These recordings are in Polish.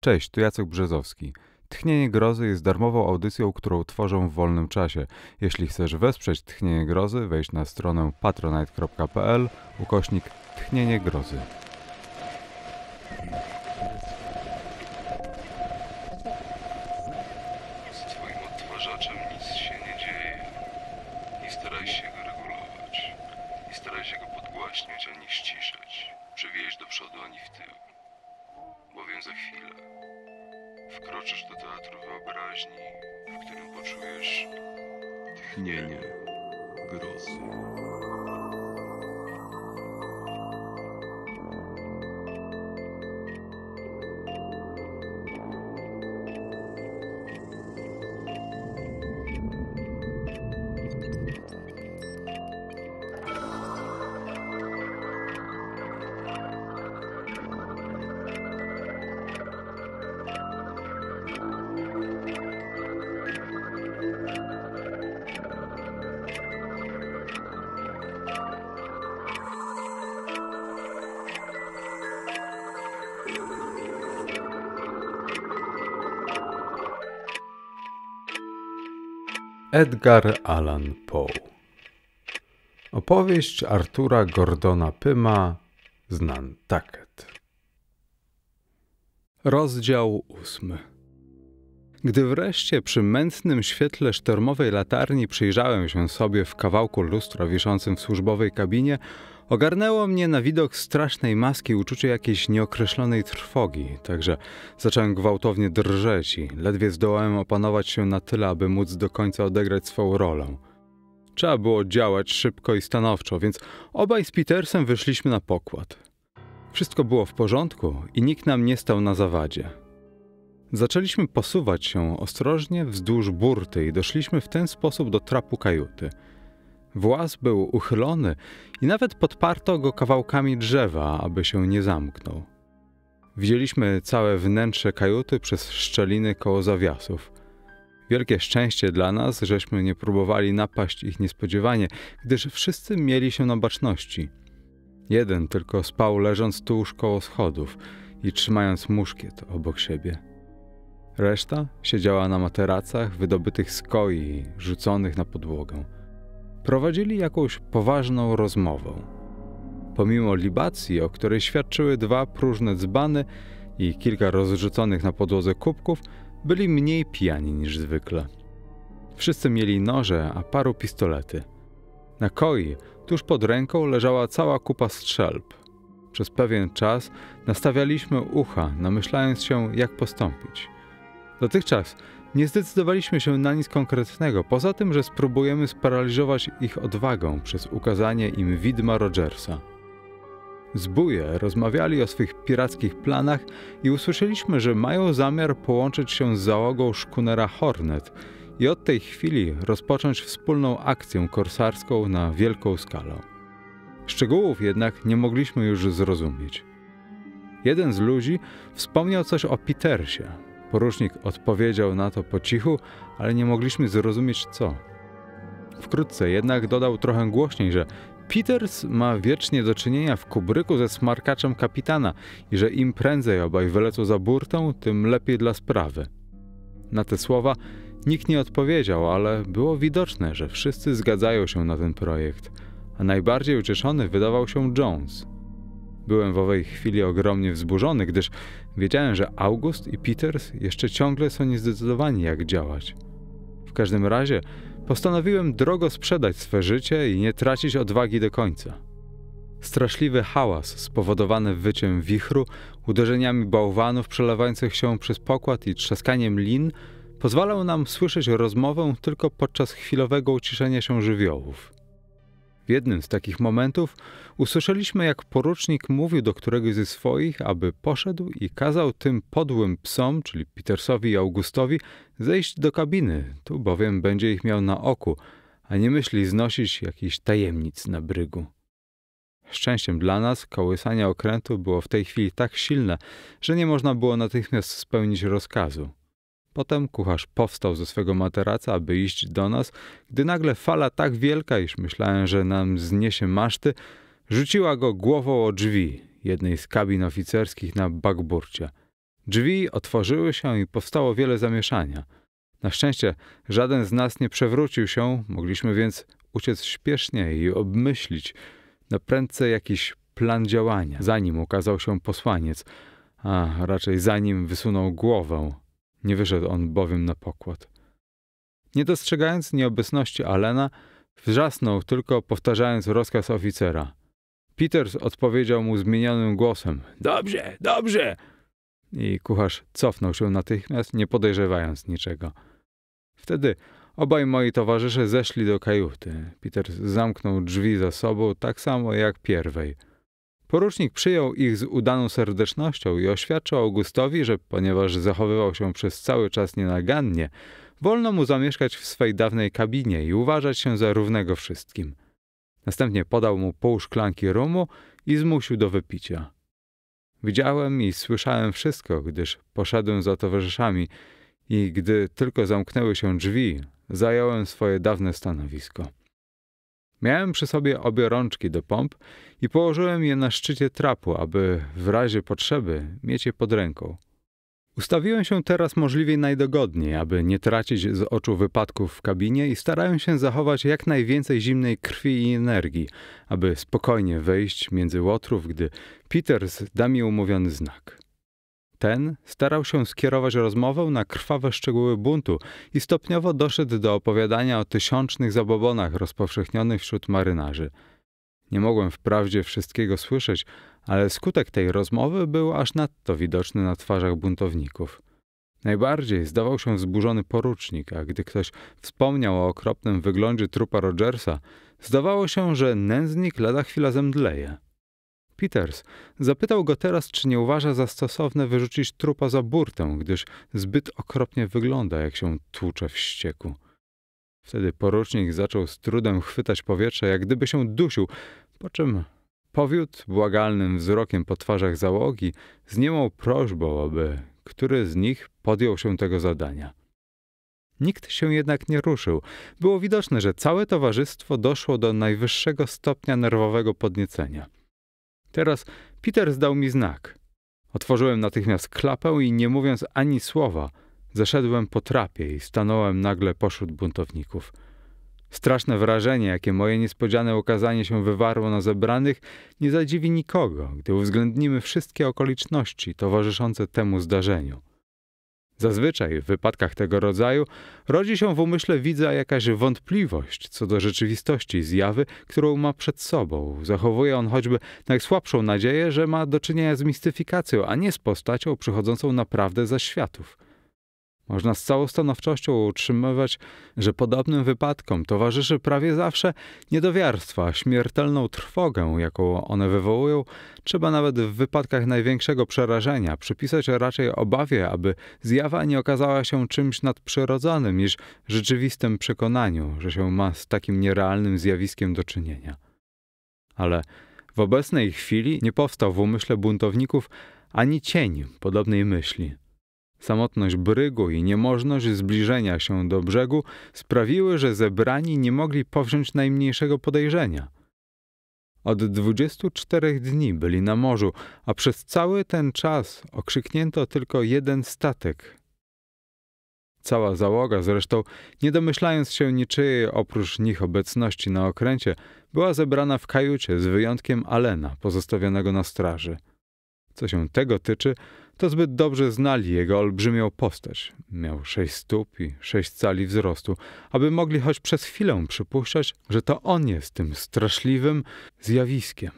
Cześć, tu Jacek Brzezowski. Tchnienie Grozy jest darmową audycją, którą tworzą w wolnym czasie. Jeśli chcesz wesprzeć Tchnienie Grozy, wejdź na stronę patronite.pl ukośnik Tchnienie Grozy. tchnienie grozy. Edgar Allan Poe. Opowieść Artura Gordona Pyma znan taket. Rozdział ósmy. Gdy wreszcie przy mętnym świetle sztormowej latarni przyjrzałem się sobie w kawałku lustra wiszącym w służbowej kabinie, ogarnęło mnie na widok strasznej maski uczucie jakiejś nieokreślonej trwogi, także zacząłem gwałtownie drżeć i ledwie zdołałem opanować się na tyle, aby móc do końca odegrać swoją rolę. Trzeba było działać szybko i stanowczo, więc obaj z Petersem wyszliśmy na pokład. Wszystko było w porządku i nikt nam nie stał na zawadzie. Zaczęliśmy posuwać się ostrożnie wzdłuż burty i doszliśmy w ten sposób do trapu kajuty. Właz był uchylony i nawet podparto go kawałkami drzewa, aby się nie zamknął. Widzieliśmy całe wnętrze kajuty przez szczeliny koło zawiasów. Wielkie szczęście dla nas, żeśmy nie próbowali napaść ich niespodziewanie, gdyż wszyscy mieli się na baczności. Jeden tylko spał leżąc tuż koło schodów i trzymając muszkiet obok siebie. Reszta siedziała na materacach wydobytych z koi, rzuconych na podłogę. Prowadzili jakąś poważną rozmowę. Pomimo libacji, o której świadczyły dwa próżne dzbany i kilka rozrzuconych na podłodze kubków, byli mniej pijani niż zwykle. Wszyscy mieli noże, a paru pistolety. Na koi, tuż pod ręką, leżała cała kupa strzelb. Przez pewien czas nastawialiśmy ucha, namyślając się, jak postąpić – Dotychczas nie zdecydowaliśmy się na nic konkretnego, poza tym, że spróbujemy sparaliżować ich odwagą przez ukazanie im widma Rogersa. Zbóje rozmawiali o swych pirackich planach i usłyszeliśmy, że mają zamiar połączyć się z załogą szkunera Hornet i od tej chwili rozpocząć wspólną akcję korsarską na wielką skalę. Szczegółów jednak nie mogliśmy już zrozumieć. Jeden z ludzi wspomniał coś o Petersie, Porusznik odpowiedział na to po cichu, ale nie mogliśmy zrozumieć co. Wkrótce jednak dodał trochę głośniej, że Peters ma wiecznie do czynienia w kubryku ze smarkaczem kapitana i że im prędzej obaj wylecą za burtę, tym lepiej dla sprawy. Na te słowa nikt nie odpowiedział, ale było widoczne, że wszyscy zgadzają się na ten projekt, a najbardziej ucieszony wydawał się Jones – Byłem w owej chwili ogromnie wzburzony, gdyż wiedziałem, że August i Peters jeszcze ciągle są niezdecydowani, jak działać. W każdym razie postanowiłem drogo sprzedać swe życie i nie tracić odwagi do końca. Straszliwy hałas spowodowany wyciem wichru, uderzeniami bałwanów przelewających się przez pokład i trzaskaniem lin pozwalał nam słyszeć rozmowę tylko podczas chwilowego uciszenia się żywiołów. W jednym z takich momentów usłyszeliśmy, jak porucznik mówił do któregoś ze swoich, aby poszedł i kazał tym podłym psom, czyli Petersowi i Augustowi, zejść do kabiny, tu bowiem będzie ich miał na oku, a nie myśli znosić jakichś tajemnic na brygu. Szczęściem dla nas kołysanie okrętu było w tej chwili tak silne, że nie można było natychmiast spełnić rozkazu. Potem kucharz powstał ze swego materaca, aby iść do nas, gdy nagle fala tak wielka, iż myślałem, że nam zniesie maszty, rzuciła go głową o drzwi jednej z kabin oficerskich na bakburcie. Drzwi otworzyły się i powstało wiele zamieszania. Na szczęście żaden z nas nie przewrócił się, mogliśmy więc uciec śpiesznie i obmyślić na prędce jakiś plan działania, zanim ukazał się posłaniec, a raczej zanim wysunął głowę. Nie wyszedł on bowiem na pokład. Nie dostrzegając nieobecności Alena, wrzasnął tylko powtarzając rozkaz oficera. Peters odpowiedział mu zmienionym głosem: Dobrze, dobrze! I kucharz cofnął się natychmiast, nie podejrzewając niczego. Wtedy obaj moi towarzysze zeszli do kajuty. Peters zamknął drzwi za sobą, tak samo jak pierwej. Porucznik przyjął ich z udaną serdecznością i oświadczył Augustowi, że ponieważ zachowywał się przez cały czas nienagannie, wolno mu zamieszkać w swej dawnej kabinie i uważać się za równego wszystkim. Następnie podał mu pół szklanki rumu i zmusił do wypicia. Widziałem i słyszałem wszystko, gdyż poszedłem za towarzyszami i gdy tylko zamknęły się drzwi, zająłem swoje dawne stanowisko. Miałem przy sobie obie rączki do pomp i położyłem je na szczycie trapu, aby w razie potrzeby mieć je pod ręką. Ustawiłem się teraz możliwie najdogodniej, aby nie tracić z oczu wypadków w kabinie i starałem się zachować jak najwięcej zimnej krwi i energii, aby spokojnie wejść między łotrów, gdy Peters da mi umówiony znak. Ten starał się skierować rozmowę na krwawe szczegóły buntu i stopniowo doszedł do opowiadania o tysiącznych zabobonach rozpowszechnionych wśród marynarzy. Nie mogłem wprawdzie wszystkiego słyszeć, ale skutek tej rozmowy był aż nadto widoczny na twarzach buntowników. Najbardziej zdawał się wzburzony porucznik, a gdy ktoś wspomniał o okropnym wyglądzie trupa Rogersa, zdawało się, że nędznik lada chwila zemdleje. Peters zapytał go teraz, czy nie uważa za stosowne wyrzucić trupa za burtę, gdyż zbyt okropnie wygląda, jak się tłucze w ścieku. Wtedy porucznik zaczął z trudem chwytać powietrze, jak gdyby się dusił, po czym powiódł błagalnym wzrokiem po twarzach załogi z niemą prośbą, aby który z nich podjął się tego zadania. Nikt się jednak nie ruszył. Było widoczne, że całe towarzystwo doszło do najwyższego stopnia nerwowego podniecenia. Teraz Peter zdał mi znak. Otworzyłem natychmiast klapę i nie mówiąc ani słowa, zeszedłem po trapie i stanąłem nagle pośród buntowników. Straszne wrażenie, jakie moje niespodziane okazanie się wywarło na zebranych, nie zadziwi nikogo, gdy uwzględnimy wszystkie okoliczności towarzyszące temu zdarzeniu. Zazwyczaj w wypadkach tego rodzaju rodzi się w umyśle widza jakaś wątpliwość co do rzeczywistości zjawy, którą ma przed sobą. Zachowuje on choćby najsłabszą nadzieję, że ma do czynienia z mistyfikacją, a nie z postacią przychodzącą naprawdę za światów. Można z całą stanowczością utrzymywać, że podobnym wypadkom towarzyszy prawie zawsze niedowiarstwa, śmiertelną trwogę, jaką one wywołują, trzeba nawet w wypadkach największego przerażenia przypisać raczej obawie, aby zjawa nie okazała się czymś nadprzyrodzonym niż rzeczywistym przekonaniu, że się ma z takim nierealnym zjawiskiem do czynienia. Ale w obecnej chwili nie powstał w umyśle buntowników ani cień podobnej myśli. Samotność brygu i niemożność zbliżenia się do brzegu sprawiły, że zebrani nie mogli powziąć najmniejszego podejrzenia. Od 24 dni byli na morzu, a przez cały ten czas okrzyknięto tylko jeden statek. Cała załoga zresztą, nie domyślając się niczyjej oprócz nich obecności na okręcie, była zebrana w kajucie z wyjątkiem Alena, pozostawionego na straży – co się tego tyczy, to zbyt dobrze znali jego olbrzymią postać. Miał sześć stóp i sześć cali wzrostu, aby mogli choć przez chwilę przypuszczać, że to on jest tym straszliwym zjawiskiem.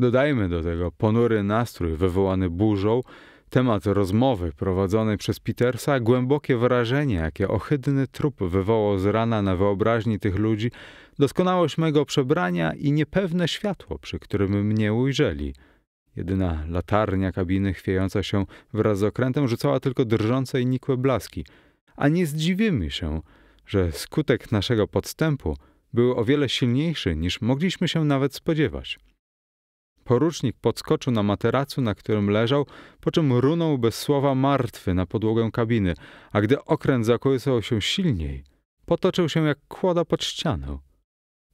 Dodajmy do tego ponury nastrój wywołany burzą, temat rozmowy prowadzonej przez Petersa, głębokie wrażenie, jakie ohydny trup wywołał z rana na wyobraźni tych ludzi, doskonałość mego przebrania i niepewne światło, przy którym mnie ujrzeli – Jedyna latarnia kabiny chwiejąca się wraz z okrętem rzucała tylko drżące i nikłe blaski. A nie zdziwimy się, że skutek naszego podstępu był o wiele silniejszy niż mogliśmy się nawet spodziewać. Porucznik podskoczył na materacu, na którym leżał, po czym runął bez słowa martwy na podłogę kabiny, a gdy okręt zakołysał się silniej, potoczył się jak kłoda pod ścianę.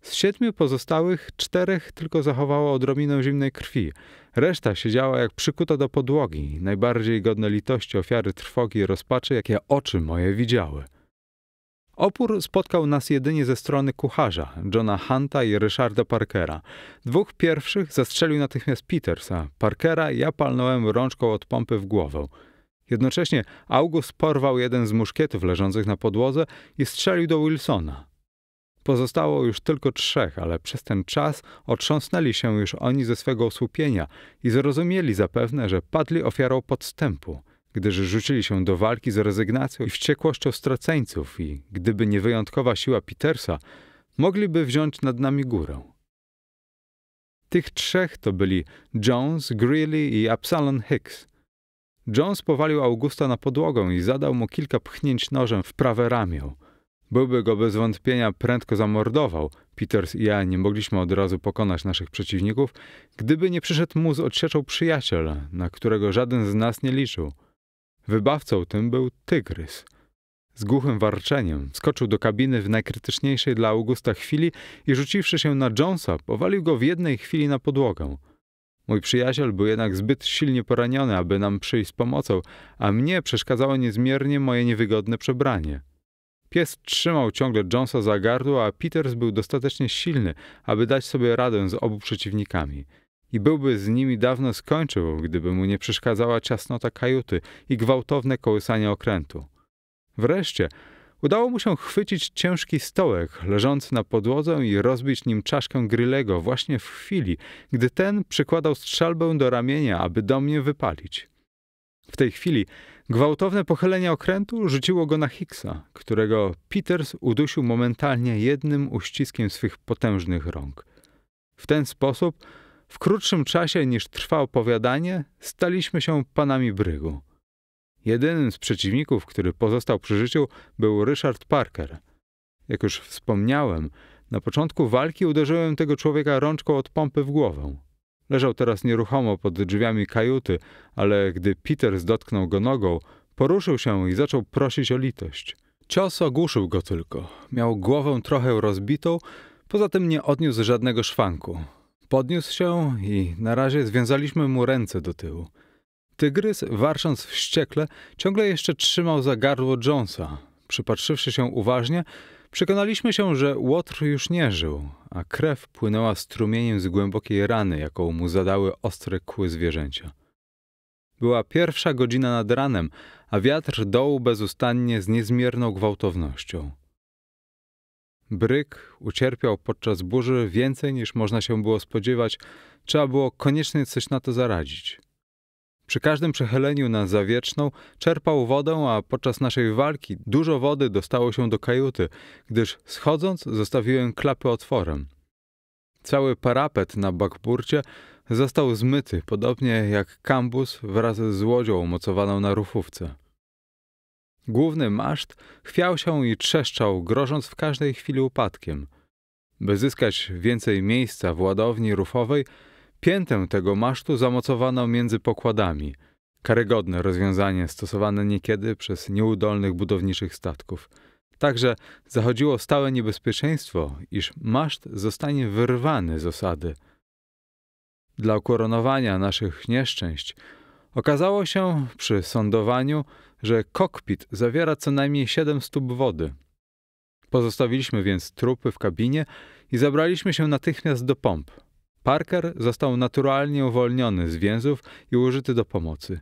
Z siedmiu pozostałych czterech tylko zachowało odrobinę zimnej krwi. Reszta siedziała jak przykuta do podłogi, najbardziej godne litości ofiary trwogi i rozpaczy, jakie oczy moje widziały. Opór spotkał nas jedynie ze strony kucharza, Johna Hunta i Ryszarda Parkera. Dwóch pierwszych zastrzelił natychmiast Petersa. Parkera ja palnąłem rączką od pompy w głowę. Jednocześnie August porwał jeden z muszkietów leżących na podłodze i strzelił do Wilsona. Pozostało już tylko trzech, ale przez ten czas otrząsnęli się już oni ze swego osłupienia i zrozumieli zapewne, że padli ofiarą podstępu, gdyż rzucili się do walki z rezygnacją i wściekłością straceńców i, gdyby nie wyjątkowa siła Petersa, mogliby wziąć nad nami górę. Tych trzech to byli Jones, Greeley i Absalon Hicks – Jones powalił Augusta na podłogę i zadał mu kilka pchnięć nożem w prawe ramię. Byłby go bez wątpienia prędko zamordował. Peters i ja nie mogliśmy od razu pokonać naszych przeciwników, gdyby nie przyszedł mu z odsieczą przyjaciel, na którego żaden z nas nie liczył. Wybawcą tym był tygrys. Z głuchym warczeniem skoczył do kabiny w najkrytyczniejszej dla Augusta chwili i rzuciwszy się na Jonesa, powalił go w jednej chwili na podłogę. Mój przyjaciel był jednak zbyt silnie poraniony, aby nam przyjść z pomocą, a mnie przeszkadzało niezmiernie moje niewygodne przebranie. Pies trzymał ciągle Jonesa za gardło, a Peters był dostatecznie silny, aby dać sobie radę z obu przeciwnikami. I byłby z nimi dawno skończył, gdyby mu nie przeszkadzała ciasnota kajuty i gwałtowne kołysanie okrętu. Wreszcie udało mu się chwycić ciężki stołek leżący na podłodze i rozbić nim czaszkę Grillego właśnie w chwili, gdy ten przykładał strzelbę do ramienia, aby do mnie wypalić. W tej chwili gwałtowne pochylenie okrętu rzuciło go na Hicksa, którego Peters udusił momentalnie jednym uściskiem swych potężnych rąk. W ten sposób, w krótszym czasie niż trwa opowiadanie, staliśmy się panami brygu. Jedynym z przeciwników, który pozostał przy życiu, był Richard Parker. Jak już wspomniałem, na początku walki uderzyłem tego człowieka rączką od pompy w głowę. Leżał teraz nieruchomo pod drzwiami kajuty, ale gdy Peters dotknął go nogą, poruszył się i zaczął prosić o litość. Cios ogłuszył go tylko. Miał głowę trochę rozbitą, poza tym nie odniósł żadnego szwanku. Podniósł się i na razie związaliśmy mu ręce do tyłu. Tygrys, warsząc wściekle, ciągle jeszcze trzymał za gardło Jonesa. Przypatrzywszy się uważnie, Przekonaliśmy się, że Łotr już nie żył, a krew płynęła strumieniem z głębokiej rany, jaką mu zadały ostre kły zwierzęcia. Była pierwsza godzina nad ranem, a wiatr doł bezustannie z niezmierną gwałtownością. Bryk ucierpiał podczas burzy więcej niż można się było spodziewać, trzeba było koniecznie coś na to zaradzić. Przy każdym przechyleniu na zawietrzną czerpał wodę, a podczas naszej walki dużo wody dostało się do kajuty, gdyż schodząc zostawiłem klapy otworem. Cały parapet na bakburcie został zmyty, podobnie jak kambus wraz z łodzią mocowaną na rufówce. Główny maszt chwiał się i trzeszczał, grożąc w każdej chwili upadkiem. By zyskać więcej miejsca w ładowni rufowej, Piętę tego masztu zamocowano między pokładami. Karygodne rozwiązanie stosowane niekiedy przez nieudolnych budowniczych statków. Także zachodziło stałe niebezpieczeństwo, iż maszt zostanie wyrwany z osady. Dla ukoronowania naszych nieszczęść okazało się przy sądowaniu, że kokpit zawiera co najmniej 7 stóp wody. Pozostawiliśmy więc trupy w kabinie i zabraliśmy się natychmiast do pomp. Parker został naturalnie uwolniony z więzów i użyty do pomocy.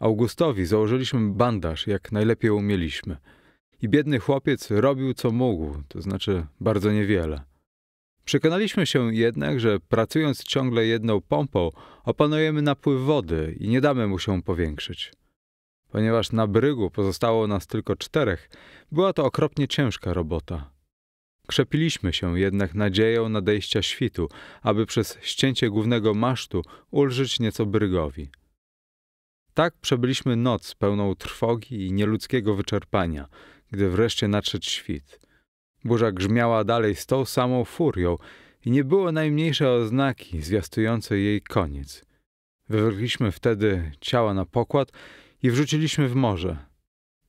Augustowi założyliśmy bandaż, jak najlepiej umieliśmy. I biedny chłopiec robił co mógł, to znaczy bardzo niewiele. Przekonaliśmy się jednak, że pracując ciągle jedną pompą, opanujemy napływ wody i nie damy mu się powiększyć. Ponieważ na brygu pozostało nas tylko czterech, była to okropnie ciężka robota. Krzepiliśmy się jednak nadzieją nadejścia świtu, aby przez ścięcie głównego masztu ulżyć nieco brygowi. Tak przebyliśmy noc pełną trwogi i nieludzkiego wyczerpania, gdy wreszcie nadszedł świt. Burza grzmiała dalej z tą samą furią i nie było najmniejszej oznaki zwiastującej jej koniec. Wywrliśmy wtedy ciała na pokład i wrzuciliśmy w morze.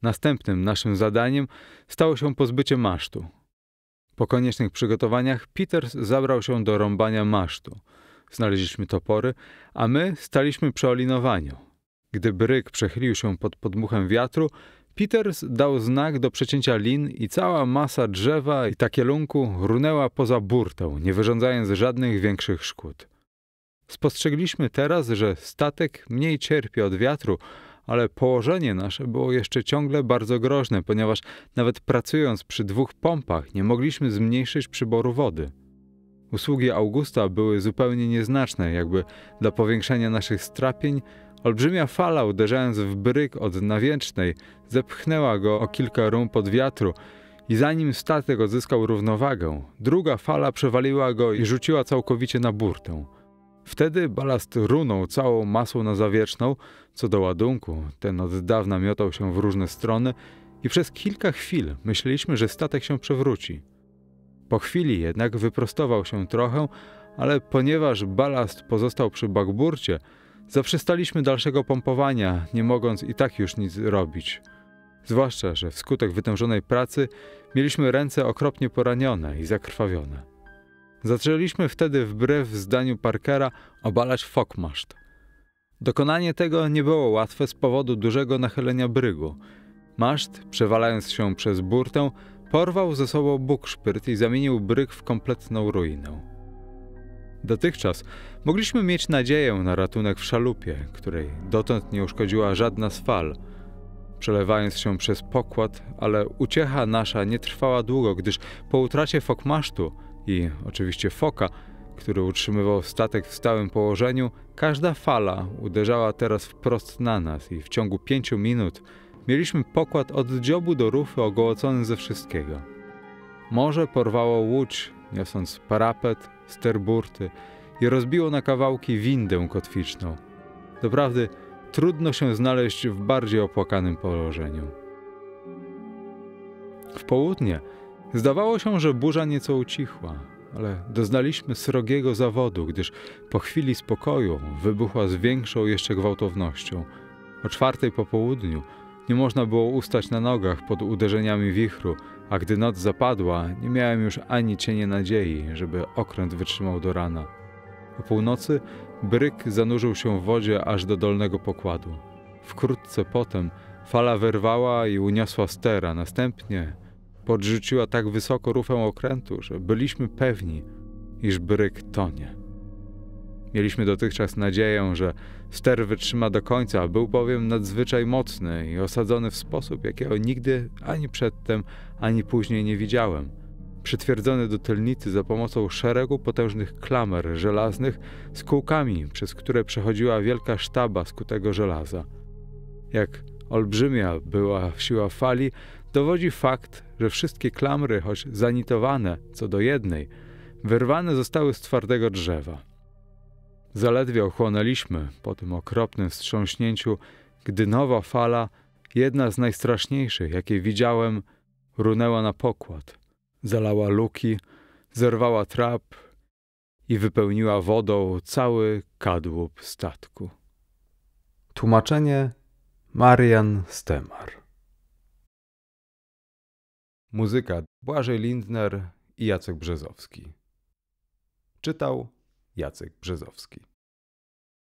Następnym naszym zadaniem stało się pozbycie masztu. Po koniecznych przygotowaniach Peters zabrał się do rąbania masztu. Znaleźliśmy topory, a my staliśmy przy olinowaniu. Gdy bryk przechylił się pod podmuchem wiatru, Peters dał znak do przecięcia lin i cała masa drzewa i takielunku runęła poza burtą, nie wyrządzając żadnych większych szkód. Spostrzegliśmy teraz, że statek mniej cierpi od wiatru, ale położenie nasze było jeszcze ciągle bardzo groźne, ponieważ nawet pracując przy dwóch pompach nie mogliśmy zmniejszyć przyboru wody. Usługi Augusta były zupełnie nieznaczne, jakby dla powiększenia naszych strapień olbrzymia fala uderzając w bryk od nawiecznej zepchnęła go o kilka rąb pod wiatru i zanim statek odzyskał równowagę, druga fala przewaliła go i rzuciła całkowicie na burtę. Wtedy balast runął całą masą na zawietrzną, co do ładunku, ten od dawna miotał się w różne strony i przez kilka chwil myśleliśmy, że statek się przewróci. Po chwili jednak wyprostował się trochę, ale ponieważ balast pozostał przy bagburcie, zaprzestaliśmy dalszego pompowania, nie mogąc i tak już nic robić. Zwłaszcza, że wskutek wytężonej pracy mieliśmy ręce okropnie poranione i zakrwawione. Zaczęliśmy wtedy wbrew zdaniu Parkera obalać fokmaszt. Dokonanie tego nie było łatwe z powodu dużego nachylenia brygu. Maszt, przewalając się przez burtę, porwał ze sobą bukszpyrt i zamienił bryg w kompletną ruinę. Dotychczas mogliśmy mieć nadzieję na ratunek w szalupie, której dotąd nie uszkodziła żadna z fal. Przelewając się przez pokład, ale uciecha nasza nie trwała długo, gdyż po utracie fokmasztu i oczywiście foka, który utrzymywał statek w stałym położeniu, każda fala uderzała teraz wprost na nas i w ciągu pięciu minut mieliśmy pokład od dziobu do rufy ogołocony ze wszystkiego. Morze porwało łódź, niosąc parapet, sterburty i rozbiło na kawałki windę kotwiczną. Doprawdy trudno się znaleźć w bardziej opłakanym położeniu. W południe Zdawało się, że burza nieco ucichła, ale doznaliśmy srogiego zawodu, gdyż po chwili spokoju wybuchła z większą jeszcze gwałtownością. O czwartej po południu nie można było ustać na nogach pod uderzeniami wichru, a gdy noc zapadła, nie miałem już ani cienia nadziei, żeby okręt wytrzymał do rana. O północy bryk zanurzył się w wodzie aż do dolnego pokładu. Wkrótce potem fala wyrwała i uniosła stera, następnie podrzuciła tak wysoko rufę okrętu, że byliśmy pewni, iż bryk tonie. Mieliśmy dotychczas nadzieję, że ster wytrzyma do końca, był bowiem nadzwyczaj mocny i osadzony w sposób, jakiego nigdy ani przedtem, ani później nie widziałem. Przytwierdzony do tylnicy za pomocą szeregu potężnych klamer żelaznych z kółkami, przez które przechodziła wielka sztaba skutego żelaza. Jak olbrzymia była siła fali, dowodzi fakt, że wszystkie klamry, choć zanitowane co do jednej, wyrwane zostały z twardego drzewa. Zaledwie ochłonęliśmy po tym okropnym wstrząśnięciu, gdy nowa fala, jedna z najstraszniejszych, jakie widziałem, runęła na pokład, zalała luki, zerwała trap i wypełniła wodą cały kadłub statku. Tłumaczenie Marian Stemar Muzyka Błażej Lindner i Jacek Brzezowski. Czytał Jacek Brzezowski.